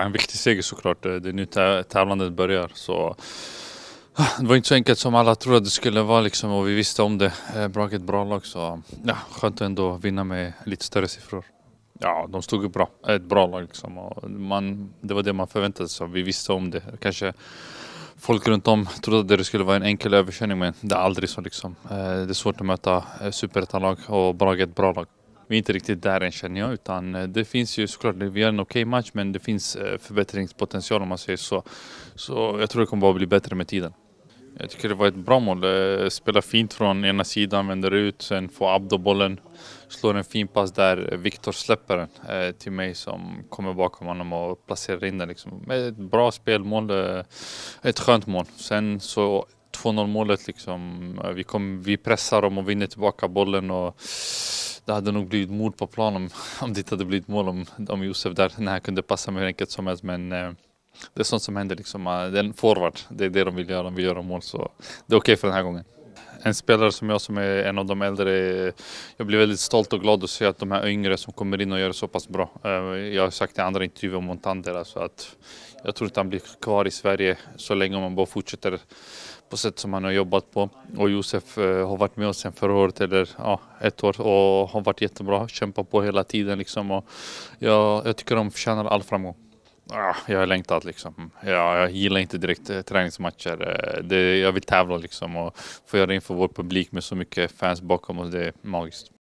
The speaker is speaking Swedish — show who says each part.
Speaker 1: En viktig seger såklart. Eh, det är nu tävlandet börjar. Så ah, det var inte så enkelt som alla trodde att det skulle vara liksom, och vi visste om det. Eh, Brage är ett bra lag så ja, skönt att ändå vinna med lite större siffror. Ja, de stod bra. Eh, ett bra lag liksom. Och man, det var det man förväntade sig. Vi visste om det. Kanske folk runt om trodde att det skulle vara en enkel överkörning men det är aldrig så liksom. Det är svårt att möta superettanlag och Brage är ett bra lag. Vi är inte riktigt där än känner jag utan eh, det finns ju såklart, vi gör en okej okay match men det finns eh, förbättringspotential om man säger så. Så jag tror det kommer bara bli bättre med tiden. Jag tycker det var ett bra mål. Eh, spela fint från ena sidan, vänder ut, sen får Abdo bollen. Slår en fin pass där Viktor släpper den till mig som kommer bakom honom och placerar in den. Liksom. Ett bra spelmål, ett skönt mål. Sen så 2-0 målet liksom. Vi, kom, vi pressar dem och vinner tillbaka bollen. Och det hade nog blivit mord på planen om, om det hade blivit mål om, om Josef där när han kunde passa mig hur enkelt som helst. Men eh, det är sånt som händer liksom. Eh, det är en forward. Det är det de vill göra. De vill göra mål så det är okej okay för den här gången en spelare som jag som är en av de äldre, jag blir väldigt stolt och glad att se att de här yngre som kommer in och gör det så pass bra. Eh, jag har sagt i andra intervjuer om Montander alltså att jag tror inte han blir kvar i Sverige så länge man bara fortsätter på sätt som han har jobbat på. Och Josef eh, har varit med oss sedan förra året, eller ja, ett år, och har varit jättebra, kämpat på hela tiden liksom. Och jag, jag tycker de förtjänar all framgång. Ah, jag har längtat liksom. Mm. Ja, jag gillar inte direkt eh, träningsmatcher. Eh, det, jag vill tävla liksom och få göra det inför vår publik med så mycket fans bakom oss. Det är magiskt.